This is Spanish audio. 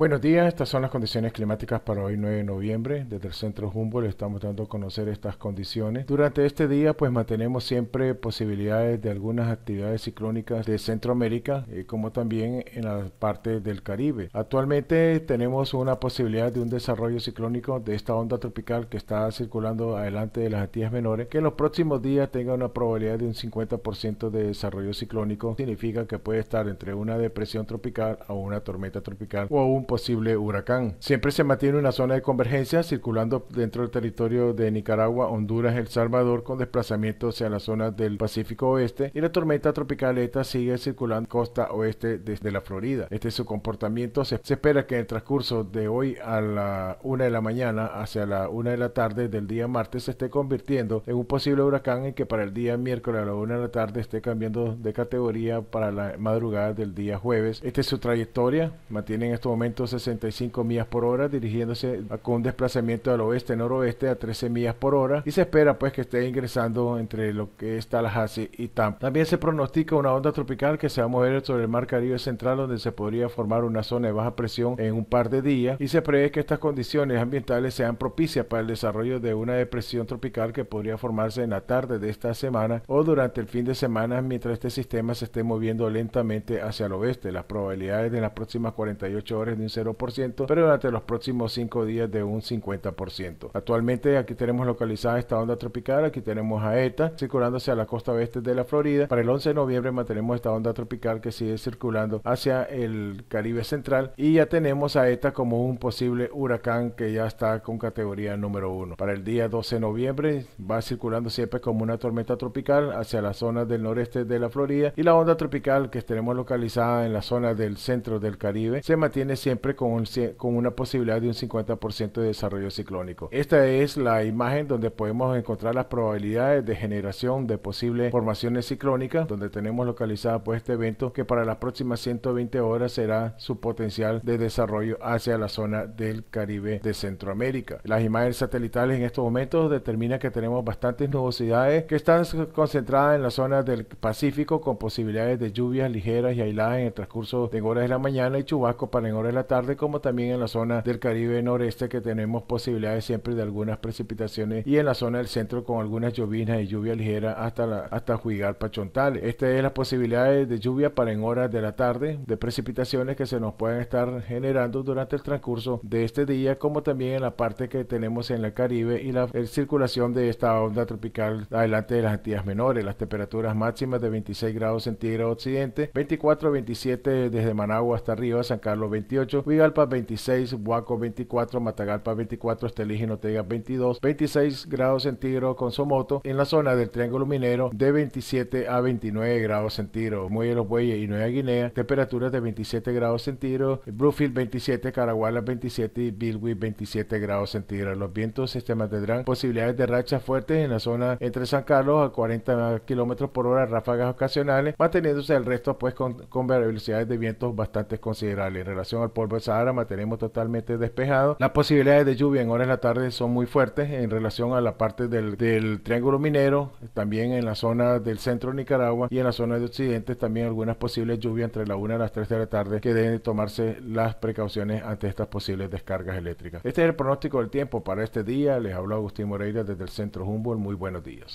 Buenos días, estas son las condiciones climáticas para hoy 9 de noviembre. Desde el centro Humboldt estamos dando a conocer estas condiciones. Durante este día pues mantenemos siempre posibilidades de algunas actividades ciclónicas de Centroamérica eh, como también en la parte del Caribe. Actualmente tenemos una posibilidad de un desarrollo ciclónico de esta onda tropical que está circulando adelante de las Antillas Menores que en los próximos días tenga una probabilidad de un 50% de desarrollo ciclónico. Significa que puede estar entre una depresión tropical a una tormenta tropical o un posible huracán. Siempre se mantiene una zona de convergencia circulando dentro del territorio de Nicaragua, Honduras, El Salvador con desplazamiento hacia la zona del Pacífico Oeste y la tormenta tropical ETA sigue circulando costa oeste desde la Florida. Este es su comportamiento se, espera que en el transcurso de hoy a la una de la mañana hacia la una de la tarde del día martes se esté convirtiendo en un posible huracán y que para el día miércoles a la una de la tarde esté cambiando de categoría para la madrugada del día jueves. Esta es su trayectoria, mantiene en estos momentos 165 millas por hora, dirigiéndose con un desplazamiento al oeste-noroeste a 13 millas por hora y se espera pues que esté ingresando entre lo que es Tallahassee y Tampa. También se pronostica una onda tropical que se va a mover sobre el mar Caribe Central donde se podría formar una zona de baja presión en un par de días y se prevé que estas condiciones ambientales sean propicias para el desarrollo de una depresión tropical que podría formarse en la tarde de esta semana o durante el fin de semana mientras este sistema se esté moviendo lentamente hacia el oeste. Las probabilidades de las próximas 48 horas un 0%, pero durante los próximos cinco días de un 50%. Actualmente aquí tenemos localizada esta onda tropical, aquí tenemos a ETA circulándose hacia la costa oeste de la Florida. Para el 11 de noviembre mantenemos esta onda tropical que sigue circulando hacia el Caribe Central y ya tenemos a ETA como un posible huracán que ya está con categoría número 1. Para el día 12 de noviembre va circulando siempre como una tormenta tropical hacia la zona del noreste de la Florida y la onda tropical que tenemos localizada en la zona del centro del Caribe se mantiene siempre siempre con, con una posibilidad de un 50% de desarrollo ciclónico. Esta es la imagen donde podemos encontrar las probabilidades de generación de posibles formaciones ciclónicas, donde tenemos localizada pues este evento que para las próximas 120 horas será su potencial de desarrollo hacia la zona del Caribe de Centroamérica. Las imágenes satelitales en estos momentos determinan que tenemos bastantes nubosidades que están concentradas en la zona del Pacífico con posibilidades de lluvias ligeras y aisladas en el transcurso de horas de la mañana y Chubasco para en horas de la tarde, como también en la zona del Caribe noreste que tenemos posibilidades siempre de algunas precipitaciones y en la zona del centro con algunas llovinas y lluvia ligera hasta la, hasta jugar pachontal es la posibilidades de lluvia para en horas de la tarde, de precipitaciones que se nos pueden estar generando durante el transcurso de este día, como también en la parte que tenemos en el Caribe y la eh, circulación de esta onda tropical adelante de las Antillas Menores. Las temperaturas máximas de 26 grados centígrados occidente, 24 27 desde Managua hasta arriba, San Carlos 28. Vigalpa 26, Huaco 24, Matagalpa 24, Estelí Notega 22, 26 grados centígrados con Somoto en la zona del Triángulo Minero de 27 a 29 grados centígrados, Muelle los Bueyes y Nueva Guinea, temperaturas de 27 grados centígrados, Bluefield 27, Caraguala 27 y Bilwi 27 grados centígrados. Los vientos se mantendrán posibilidades de rachas fuertes en la zona entre San Carlos a 40 kilómetros por hora, ráfagas ocasionales, manteniéndose el resto pues con, con velocidades de vientos bastante considerables en relación al polvo Sahara mantenemos totalmente despejado. Las posibilidades de lluvia en horas de la tarde son muy fuertes en relación a la parte del, Triángulo Minero, también en la zona del centro de Nicaragua y en la zona de Occidente también algunas posibles lluvias entre la 1 y las 3 de la tarde que deben tomarse las precauciones ante estas posibles descargas eléctricas. Este es el pronóstico del tiempo para este día. Les habló Agustín Moreira desde el Centro Humboldt. Muy buenos días.